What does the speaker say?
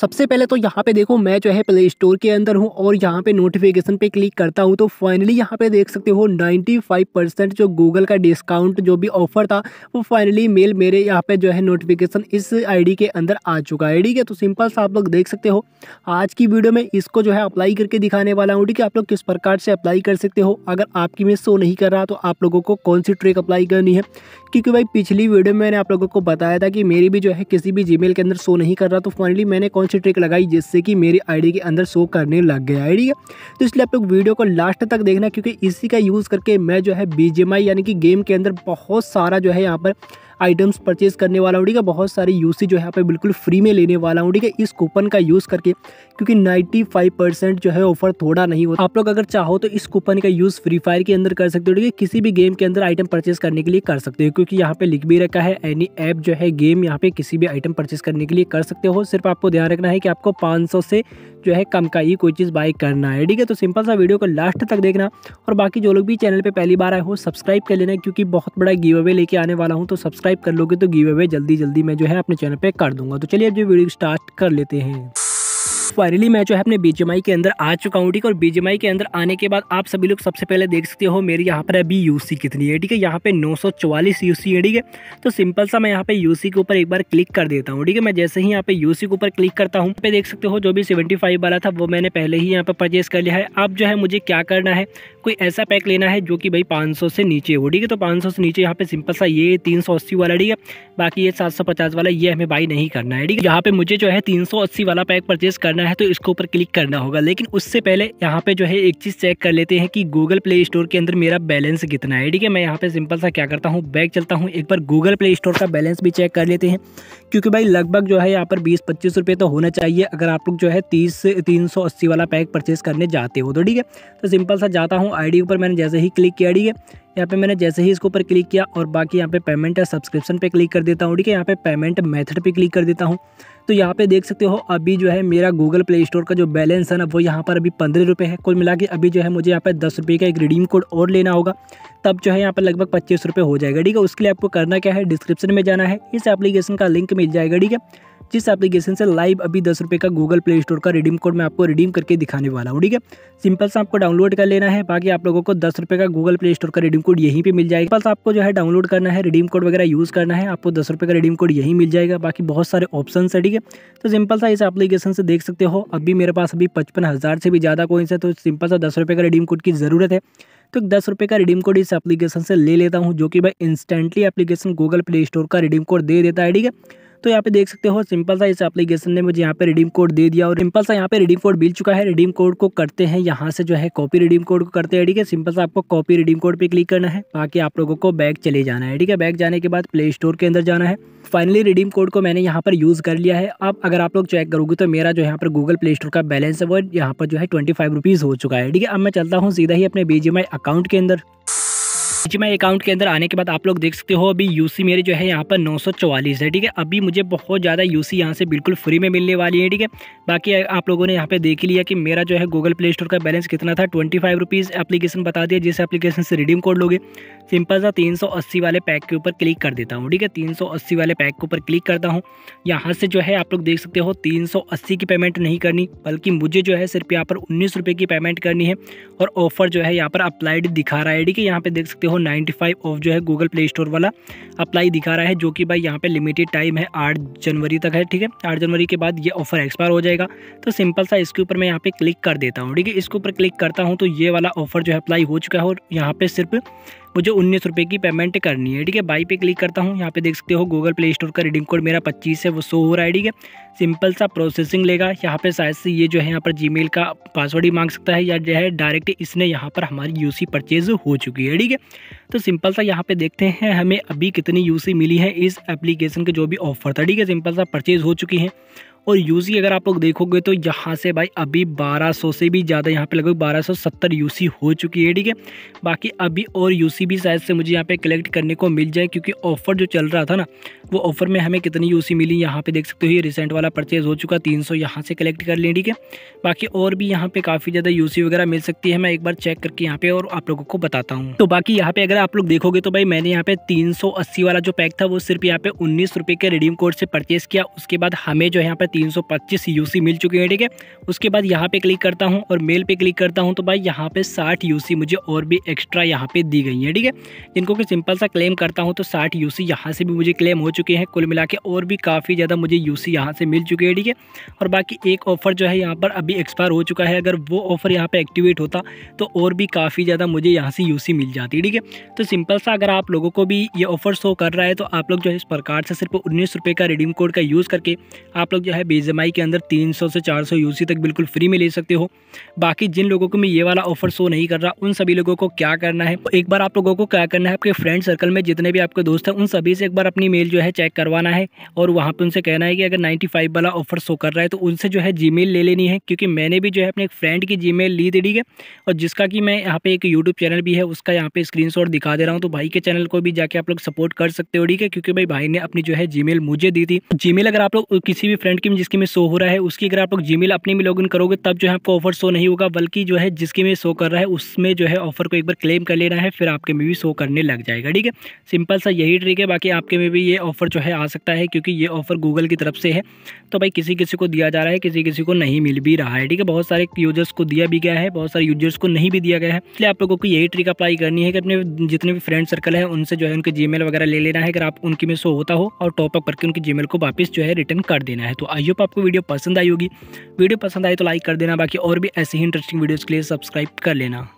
सबसे पहले तो यहाँ पे देखो मैं जो है प्ले स्टोर के अंदर हूँ और यहाँ पे नोटिफिकेशन पे क्लिक करता हूँ तो फाइनली यहाँ पे देख सकते हो 95 परसेंट जो गूगल का डिस्काउंट जो भी ऑफर था वो फाइनली मेल मेरे यहाँ पे जो है नोटिफिकेशन इस आईडी के अंदर आ चुका है ठीक है तो सिंपल सा आप लोग देख सकते हो आज की वीडियो में इसको जो है अप्लाई करके दिखाने वाला हूँ ठीक है आप लोग किस प्रकार से अप्लाई कर सकते हो अगर आपकी मैं शो नहीं कर रहा तो आप लोगों को कौन सी ट्रिक अप्लाई करनी है क्योंकि भाई पिछली वीडियो में मैंने आप लोगों को बताया था कि मेरी भी जो है किसी भी जी के अंदर शो नहीं कर रहा तो फाइनली मैंने कौन कौन सी ट्रिक लगाई जिससे कि मेरी आईडी के अंदर शो करने लग गया है ठीक है तो इसलिए आप लोग वीडियो को लास्ट तक देखना क्योंकि इसी का यूज़ करके मैं जो है बी यानी कि गेम के अंदर बहुत सारा जो है यहाँ पर आइटम्स परचेज करने वाला हूँ ठीक है बहुत सारी यूसी जो है यहाँ पे बिल्कुल फ्री में लेने वाला हूँ ठीक है इस कूपन का यूज़ करके क्योंकि 95 परसेंट जो है ऑफर थोड़ा नहीं होता आप लोग अगर चाहो तो इस कूपन का यूज़ फ्री फायर के अंदर कर सकते हो ठीक है किसी भी गेम के अंदर आइटम परचेज करने के लिए कर सकते हो क्योंकि यहाँ पे लिख भी रखा है एनी ऐप जो है गेम यहाँ पे किसी भी आइटम परचेज करने के लिए कर सकते हो सिर्फ आपको ध्यान रखना है कि आपको पाँच से जो है कम का ही कोई चीज़ बाई करना है ठीक है तो सिंपल सा वीडियो को लास्ट तक देखना और बाकी जो लोग भी चैनल पर पहली बार आए हो सब्सक्राइब कर लेना क्योंकि बहुत बड़ा गिव अवे लेके आने वाला हूँ तो सब्सक्राइब सब्सक्राइब कर लोगे तो गिव अवे जल्दी जल्दी मैं जो है अपने चैनल पर कर दूंगा तो चलिए अब जो वीडियो स्टार्ट कर लेते हैं फाइनली मैं जो है अपने बीजेमआई के अंदर आ चुका हूँ ठीक है और बीजेमआई के अंदर आने के बाद आप सभी लोग सबसे पहले देख सकते हो मेरी यहाँ पर अभी यूसी कितनी है ठीक है यहाँ पे 944 यूसी है ठीक है तो सिंपल सा मैं यहाँ पे यूसी के ऊपर एक बार क्लिक कर देता हूँ ठीक है मैं जैसे ही यहाँ पे यूसी के ऊपर क्लिक करता हूँ पे देख सकते हो जो भी सेवेंटी वाला था वो मैंने पहले ही यहाँ पर परचेज कर लिया है अब जो है मुझे क्या करना है कोई ऐसा पैक लेना है जो कि भाई 500 से नीचे हो ठीक है तो 500 से नीचे यहाँ पे सिंपल सा ये तीन वाला ठीक है बाकी ये 750 वाला ये हमें बाई नहीं करना है ठीक है यहाँ पे मुझे जो है 380 वाला पैक परचेज करना है तो इसके ऊपर क्लिक करना होगा लेकिन उससे पहले यहाँ पे जो है एक चीज़ चेक कर लेते हैं कि गूगल प्ले स्टोर के अंदर मेरा बैलेंस कितना है ठीक है मैं यहाँ पे सिंपल सा क्या करता हूँ बैग चलता हूँ एक बार गूगल प्ले स्टोर का बैलेंस भी चेक कर लेते हैं क्योंकि भाई लगभग जो है यहाँ पर बीस पच्चीस रुपये तो होना चाहिए अगर आप लोग जो है तीस तीन वाला पैक परचेज करने जाते हो तो ठीक है तो सिंपल सा जाता हूँ आईडी ऊपर मैंने जैसे ही क्लिक किया ठीक है यहाँ पे मैंने जैसे ही इसके ऊपर क्लिक किया और बाकी यहाँ पे पेमेंट या सब्सक्रिप्शन पे क्लिक कर देता हूँ ठीक है यहाँ पे पेमेंट मेथड पे क्लिक कर देता हूँ तो यहाँ पे देख सकते हो अभी जो है मेरा गूगल प्ले स्टोर का जो बैलेंस है ना वो यहाँ पर अभी पंद्रह रुपये है कुल मिला के अभी जो है मुझे यहाँ पर दस रुपये का एक रिडीम कोड और लेना होगा तब जो है यहाँ पर लगभग पच्चीस रुपये हो जाएगा ठीक है उसके लिए आपको करना क्या है डिस्क्रिप्शन में जाना है इस एप्लीकेशन का लिंक मिल जाएगा ठीक है जिस एप्लीकेशन से लाइव अभी दस रुपये का गूगल प्ले स्टोर का रिडीम कोड मैं आपको रिडीम करके दिखाने वाला हूँ ठीक है सिंपल सा आपको डाउनलोड कर लेना है बाकी आप लोगों को दस रुपये का गूगल प्ले स्टोर का रिडीम कोड यहीं पर मिल जाएगा बस आपको जो है डाउनलोड करना है रिडीम कोड वगैरह यूज़ करना है आपको दस रुपये का रिडीम कोड यहीं मिल जाएगा बाकी बहुत सारे ऑप्शन है ठीक है तो सिंपल सा इस एप्लीकेशन से देख सकते हो अभी मेरे पास अभी पचपन हज़ार से भी ज़्यादा कोइंस तो है तो सिंपल सा दस रुपये का रिडीम कोड की ज़रूरत है तो दस रुपये का रिडीम कोड इस एप्लीकेशन से ले लेता हूँ जो कि भाई instantly application Google Play Store का रिडीम कोड दे देता है ठीक है तो यहाँ पे देख सकते हो सिंपल सा इस एप्लीकेशन ने मुझे यहाँ पे रिडीम कोड दे दिया और सिंपल सा यहाँ पे रिडीम कोड मिल चुका है रिडीम कोड को करते हैं यहाँ से जो है कॉपी रिडीम कोड को करते हैं ठीक है सिंपल सा आपको कॉपी रिडीम कोड पे क्लिक करना है बाकी आप लोगों को बैग चले जाना है ठीक है बैग जाने के बाद प्ले स्टोर के अंदर जाना है फाइनली रिडीम कोड को मैंने यहाँ पर यूज़ कर लिया है अब अगर आप लोग चेक करोगे तो मेरा जो यहाँ पर गूगल प्ले स्टोर का बैलेंस है वो यहाँ पर जो है ट्वेंटी फाइव रुपीज़ हो चुका है ठीक है अब मैं चलता हूँ सीधा ही अपने बी अकाउंट के अंदर जी मैं अकाउंट के अंदर आने के बाद आप लोग देख सकते हो अभी यूसी मेरी जो है यहाँ पर नौ है ठीक है अभी मुझे बहुत ज़्यादा यूसी यहाँ से बिल्कुल फ्री में मिलने वाली है ठीक है बाकी आप लोगों ने यहाँ पे देख लिया कि मेरा जो है गूगल प्ले स्टोर का बैलेंस कितना था ट्वेंटी फाइव रुपीज़ एप्लीकेशन बता दिया जिस एप्लीकेशन से रिडीम कोड लोगे सिंपल सा तीन सौ अस्सी वाले पैक के ऊपर क्लिक कर देता हूँ ठीक है तीन सौ अस्सी वाले पैक के ऊपर क्लिक करता हूँ यहाँ से जो है आप लोग देख सकते हो तीन सौ अस्सी की पेमेंट नहीं करनी बल्कि मुझे जो है सिर्फ यहाँ पर उन्नीस रुपये की पेमेंट करनी है और ऑफर जो है यहाँ पर अप्लाइड दिखा रहा है ठीक है यहाँ पर देख सकते हो वो 95 ऑफ जो है गूगल प्ले स्टोर वाला अप्लाई दिखा रहा है जो कि भाई यहाँ पे लिमिटेड टाइम है आठ जनवरी तक है ठीक है आठ जनवरी के बाद ये ऑफर एक्सपायर हो जाएगा तो सिंपल सा इसके ऊपर मैं यहाँ पे क्लिक कर देता हूँ ठीक है इसके ऊपर क्लिक करता हूँ तो ये वाला ऑफर जो है अप्लाई हो चुका है और यहाँ पर सिर्फ मुझे उन्नीस रुपये की पेमेंट करनी है ठीक है बाई पे क्लिक करता हूँ यहाँ पे देख सकते हो गूगल प्ले स्टोर का रिडीम कोड मेरा पच्चीस है वो शो हो रहा है ठीक है सिंपल सा प्रोसेसिंग लेगा यहाँ पे शायद से ये जो है यहाँ पर जी का पासवर्ड ही मांग सकता है या जो है डायरेक्ट इसने यहाँ पर हमारी यू परचेज हो चुकी है ठीक है तो सिंपल सा यहाँ पर देखते हैं हमें अभी कितनी यू मिली है इस एप्लीकेशन के जो भी ऑफर था ठीक है सिंपल सा परचेज हो चुकी है और यूसी अगर आप लोग देखोगे तो यहाँ से भाई अभी 1200 से भी ज़्यादा यहाँ पे लगभग 1270 यूसी हो चुकी है ठीक है बाकी अभी और यूसी भी शायद से मुझे यहाँ पे कलेक्ट करने को मिल जाए क्योंकि ऑफ़र जो चल रहा था ना वो ऑफ़र में हमें कितनी यूसी मिली यहाँ पर देख सकते हो ये रिसेंट वाला परचेज़ हो चुका तीन सौ यहाँ से कलेक्ट कर लें ठीक है बाकी और भी यहाँ पर काफ़ी ज़्यादा यूसी वगैरह मिल सकती है मैं एक बार चेक करके यहाँ पर और आप लोगों को बताता हूँ तो बाकी यहाँ पर अगर आप लोग देखोगे तो भाई मैंने यहाँ पर तीन वाला जो पैक था वो सिर्फ यहाँ पर उन्नीस के रिडीम कोड से परचेज़ किया उसके बाद हमें जो यहाँ पर तीन सौ पच्चीस यूसी मिल चुके हैं ठीक है उसके बाद यहाँ पे क्लिक करता हूँ और मेल पे क्लिक करता हूँ तो भाई यहाँ पे साठ यूसी मुझे और भी एक्स्ट्रा यहाँ पे दी गई हैं ठीक है जिनको कि सिंपल सा क्लेम करता हूँ तो साठ यू सी यहाँ से भी मुझे क्लेम हो चुके हैं कुल मिला के और भी काफ़ी ज़्यादा मुझे यू सी यहाँ से मिल चुकी है ठीक है और बाकी एक ऑफ़र जो है यहाँ पर अभी एक्सपायर हो चुका है अगर वो ऑफ़र यहाँ पर एक्टिवेट होता तो और भी काफ़ी ज़्यादा मुझे यहाँ से यू सी मिल जाती ठीक है तो सिंपल सा अगर आप लोगों को भी ये ऑफ़र शो कर रहा है तो आप लोग जो है इस प्रकार से सिर्फ उन्नीस रुपये का रिडीम कोड का यूज़ करके आप लोग जो है है बेजमाई के अंदर 300 से 400 यूसी तक बिल्कुल फ्री में ले सकते हो बाकी जिन लोगों को मैं ये वाला ऑफर शो नहीं कर रहा उन सभी लोगों को क्या करना है एक बार आप लोगों को क्या करना है आपके फ्रेंड सर्कल में जितने भी आपके दोस्त हैं उन सभी से एक बार अपनी मेल जो है चेक करवाना है और वहाँ पर उनसे कहना है कि अगर नाइन्टी वाला ऑफर शो कर रहा है तो उनसे जो है जी ले लेनी है क्योंकि मैंने भी जो है अपने एक फ्रेंड की जी ली थी ठीक है और जिसका कि मैं यहाँ पर एक यूट्यूब चैनल भी है उसका यहाँ पे स्क्रीनशॉट दिखा दे रहा हूँ तो भाई के चैनल को भी जाके आप लोग सपोर्ट कर सकते हो ठीक है क्योंकि भाई भाई ने अपनी जो है जीमेल मुझे दी थी जीमेल अगर आप लोग किसी भी फ्रेंड की आइटम जिसके में शो हो रहा है उसकी अगर आप लोग जीमेल अपने में लॉगिन करोगे तब जो है आपको ऑफर शो नहीं होगा बल्कि जो है जिसके में शो कर रहा है उसमें जो है ऑफर को एक बार क्लेम कर लेना है फिर आपके में भी शो करने लग जाएगा ठीक है सिंपल सा यही ट्रिक है बाकी आपके में भी ये ऑफर जो है आ सकता है क्योंकि ये ऑफर गूगल की तरफ से है तो भाई किसी किसी को दिया जा रहा है किसी किसी को नहीं मिल भी रहा है ठीक है बहुत सारे यूजर्स को दिया भी गया है बहुत सारे यूजर्स को नहीं भी दिया गया है इसलिए आप लोगों को यही ट्रिक अप्लाई करनी है कि अपने जितने भी फ्रेंड सर्कल है उनसे जो है उनके जी वगैरह ले लेना है अगर आप उनके में शो होता हो और टॉपअप करके उनकी जी को वापस जो है रिटर्न कर देना है तो आई होप आपको वीडियो पसंद आई होगी वीडियो पसंद आई तो लाइक कर देना बाकी और भी ऐसी ही इंटरेस्टिंग वीडियोज़ के लिए सब्सक्राइब कर लेना